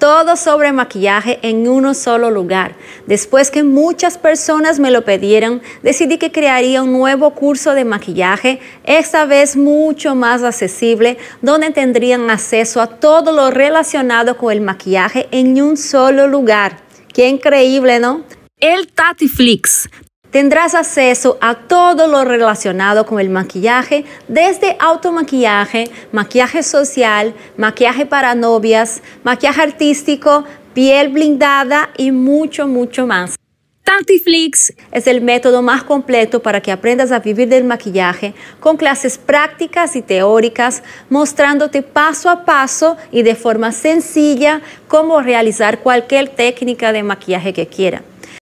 todo sobre maquillaje en un solo lugar. Después que muchas personas me lo pidieron, decidí que crearía un nuevo curso de maquillaje, esta vez mucho más accesible, donde tendrían acceso a todo lo relacionado con el maquillaje en un solo lugar. Qué increíble, ¿no? El Tatiflix. Tendrás acceso a todo lo relacionado con el maquillaje, desde automaquillaje, maquillaje social, maquillaje para novias, maquillaje artístico, piel blindada y mucho, mucho más. Tantiflix es el método más completo para que aprendas a vivir del maquillaje con clases prácticas y teóricas, mostrándote paso a paso y de forma sencilla cómo realizar cualquier técnica de maquillaje que quieras.